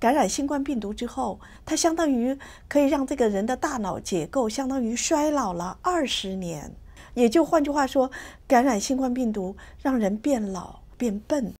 感染新冠病毒之后，它相当于可以让这个人的大脑结构相当于衰老了二十年，也就换句话说，感染新冠病毒让人变老、变笨。